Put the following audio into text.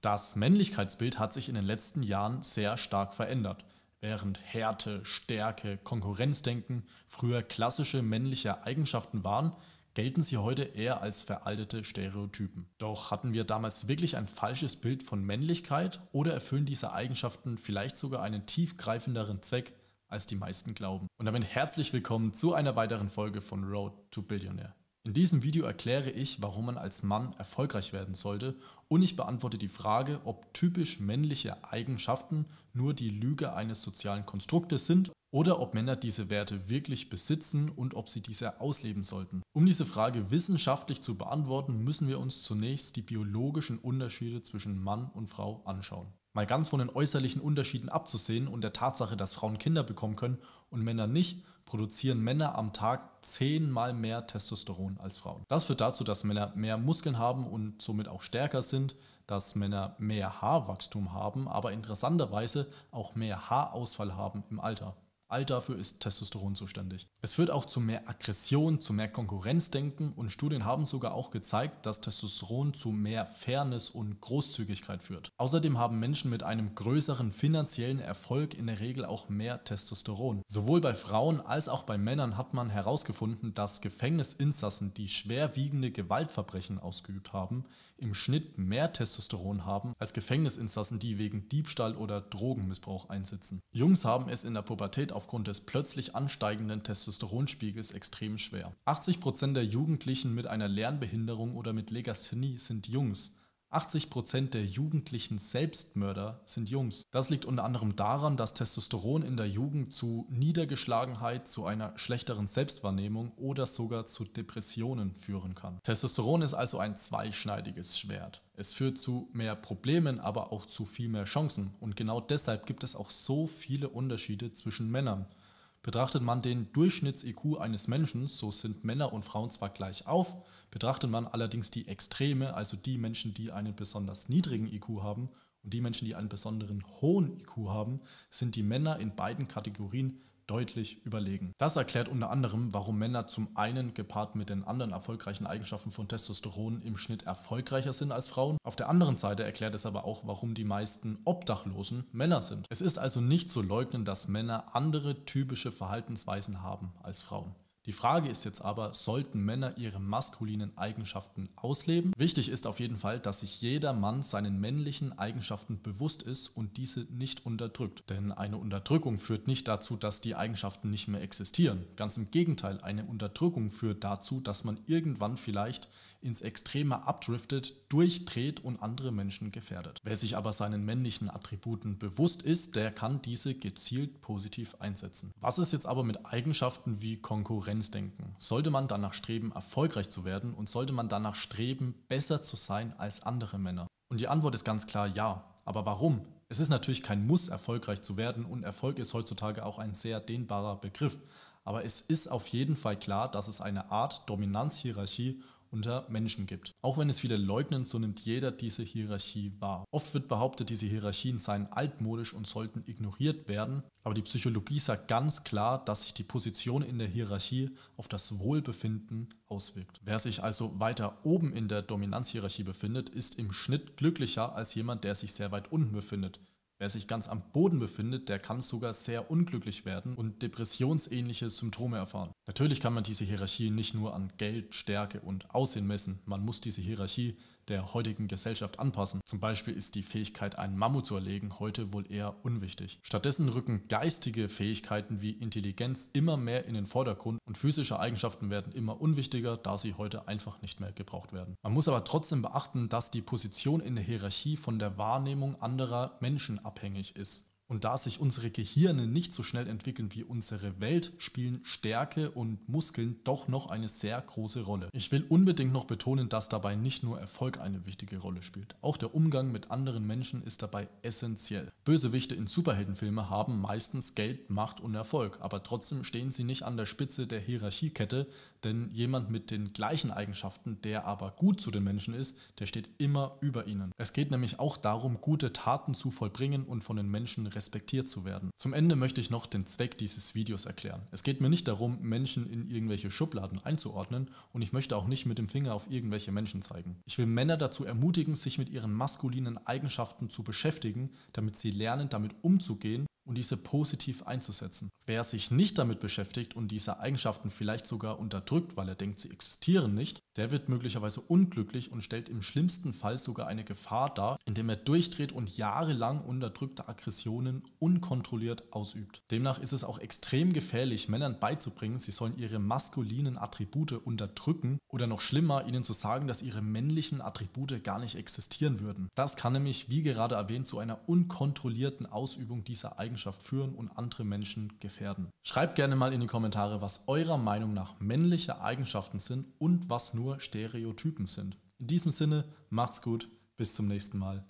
Das Männlichkeitsbild hat sich in den letzten Jahren sehr stark verändert. Während Härte, Stärke, Konkurrenzdenken früher klassische männliche Eigenschaften waren, gelten sie heute eher als veraltete Stereotypen. Doch hatten wir damals wirklich ein falsches Bild von Männlichkeit oder erfüllen diese Eigenschaften vielleicht sogar einen tiefgreifenderen Zweck, als die meisten glauben? Und damit herzlich willkommen zu einer weiteren Folge von Road to Billionaire. In diesem Video erkläre ich, warum man als Mann erfolgreich werden sollte und ich beantworte die Frage, ob typisch männliche Eigenschaften nur die Lüge eines sozialen Konstruktes sind oder ob Männer diese Werte wirklich besitzen und ob sie diese ausleben sollten. Um diese Frage wissenschaftlich zu beantworten, müssen wir uns zunächst die biologischen Unterschiede zwischen Mann und Frau anschauen. Mal ganz von den äußerlichen Unterschieden abzusehen und der Tatsache, dass Frauen Kinder bekommen können und Männer nicht, produzieren Männer am Tag zehnmal mehr Testosteron als Frauen. Das führt dazu, dass Männer mehr Muskeln haben und somit auch stärker sind, dass Männer mehr Haarwachstum haben, aber interessanterweise auch mehr Haarausfall haben im Alter. All dafür ist Testosteron zuständig. Es führt auch zu mehr Aggression, zu mehr Konkurrenzdenken und Studien haben sogar auch gezeigt, dass Testosteron zu mehr Fairness und Großzügigkeit führt. Außerdem haben Menschen mit einem größeren finanziellen Erfolg in der Regel auch mehr Testosteron. Sowohl bei Frauen als auch bei Männern hat man herausgefunden, dass Gefängnisinsassen, die schwerwiegende Gewaltverbrechen ausgeübt haben, im Schnitt mehr Testosteron haben als Gefängnisinsassen, die wegen Diebstahl oder Drogenmissbrauch einsitzen. Jungs haben es in der Pubertät aufgrund des plötzlich ansteigenden Testosteronspiegels extrem schwer. 80% Prozent der Jugendlichen mit einer Lernbehinderung oder mit Legasthenie sind Jungs 80% der jugendlichen Selbstmörder sind Jungs. Das liegt unter anderem daran, dass Testosteron in der Jugend zu Niedergeschlagenheit, zu einer schlechteren Selbstwahrnehmung oder sogar zu Depressionen führen kann. Testosteron ist also ein zweischneidiges Schwert. Es führt zu mehr Problemen, aber auch zu viel mehr Chancen. Und genau deshalb gibt es auch so viele Unterschiede zwischen Männern. Betrachtet man den Durchschnitts-IQ eines Menschen, so sind Männer und Frauen zwar gleich auf, betrachtet man allerdings die Extreme, also die Menschen, die einen besonders niedrigen IQ haben und die Menschen, die einen besonderen hohen IQ haben, sind die Männer in beiden Kategorien deutlich überlegen. Das erklärt unter anderem, warum Männer zum einen gepaart mit den anderen erfolgreichen Eigenschaften von Testosteron im Schnitt erfolgreicher sind als Frauen. Auf der anderen Seite erklärt es aber auch, warum die meisten Obdachlosen Männer sind. Es ist also nicht zu leugnen, dass Männer andere typische Verhaltensweisen haben als Frauen. Die Frage ist jetzt aber, sollten Männer ihre maskulinen Eigenschaften ausleben? Wichtig ist auf jeden Fall, dass sich jeder Mann seinen männlichen Eigenschaften bewusst ist und diese nicht unterdrückt. Denn eine Unterdrückung führt nicht dazu, dass die Eigenschaften nicht mehr existieren. Ganz im Gegenteil, eine Unterdrückung führt dazu, dass man irgendwann vielleicht ins Extreme abdriftet, durchdreht und andere Menschen gefährdet. Wer sich aber seinen männlichen Attributen bewusst ist, der kann diese gezielt positiv einsetzen. Was ist jetzt aber mit Eigenschaften wie Konkurrenz? denken? Sollte man danach streben, erfolgreich zu werden und sollte man danach streben, besser zu sein als andere Männer? Und die Antwort ist ganz klar ja. Aber warum? Es ist natürlich kein Muss, erfolgreich zu werden und Erfolg ist heutzutage auch ein sehr dehnbarer Begriff. Aber es ist auf jeden Fall klar, dass es eine Art Dominanzhierarchie unter Menschen gibt. Auch wenn es viele leugnen, so nimmt jeder diese Hierarchie wahr. Oft wird behauptet, diese Hierarchien seien altmodisch und sollten ignoriert werden, aber die Psychologie sagt ganz klar, dass sich die Position in der Hierarchie auf das Wohlbefinden auswirkt. Wer sich also weiter oben in der Dominanzhierarchie befindet, ist im Schnitt glücklicher als jemand, der sich sehr weit unten befindet. Wer sich ganz am Boden befindet, der kann sogar sehr unglücklich werden und depressionsähnliche Symptome erfahren. Natürlich kann man diese Hierarchie nicht nur an Geld, Stärke und Aussehen messen, man muss diese Hierarchie der heutigen Gesellschaft anpassen. Zum Beispiel ist die Fähigkeit, einen Mammut zu erlegen, heute wohl eher unwichtig. Stattdessen rücken geistige Fähigkeiten wie Intelligenz immer mehr in den Vordergrund und physische Eigenschaften werden immer unwichtiger, da sie heute einfach nicht mehr gebraucht werden. Man muss aber trotzdem beachten, dass die Position in der Hierarchie von der Wahrnehmung anderer Menschen abhängig ist. Und da sich unsere Gehirne nicht so schnell entwickeln wie unsere Welt, spielen Stärke und Muskeln doch noch eine sehr große Rolle. Ich will unbedingt noch betonen, dass dabei nicht nur Erfolg eine wichtige Rolle spielt. Auch der Umgang mit anderen Menschen ist dabei essentiell. Bösewichte in Superheldenfilmen haben meistens Geld, Macht und Erfolg, aber trotzdem stehen sie nicht an der Spitze der Hierarchiekette, denn jemand mit den gleichen Eigenschaften, der aber gut zu den Menschen ist, der steht immer über ihnen. Es geht nämlich auch darum, gute Taten zu vollbringen und von den Menschen respektiert zu werden. Zum Ende möchte ich noch den Zweck dieses Videos erklären. Es geht mir nicht darum, Menschen in irgendwelche Schubladen einzuordnen und ich möchte auch nicht mit dem Finger auf irgendwelche Menschen zeigen. Ich will Männer dazu ermutigen, sich mit ihren maskulinen Eigenschaften zu beschäftigen, damit sie lernen, damit umzugehen und diese positiv einzusetzen. Wer sich nicht damit beschäftigt und diese Eigenschaften vielleicht sogar unterdrückt, weil er denkt, sie existieren nicht, der wird möglicherweise unglücklich und stellt im schlimmsten Fall sogar eine Gefahr dar, indem er durchdreht und jahrelang unterdrückte Aggressionen unkontrolliert ausübt. Demnach ist es auch extrem gefährlich, Männern beizubringen, sie sollen ihre maskulinen Attribute unterdrücken oder noch schlimmer, ihnen zu sagen, dass ihre männlichen Attribute gar nicht existieren würden. Das kann nämlich, wie gerade erwähnt, zu einer unkontrollierten Ausübung dieser Eigenschaften Eigenschaft führen und andere Menschen gefährden. Schreibt gerne mal in die Kommentare, was eurer Meinung nach männliche Eigenschaften sind und was nur Stereotypen sind. In diesem Sinne, macht's gut, bis zum nächsten Mal.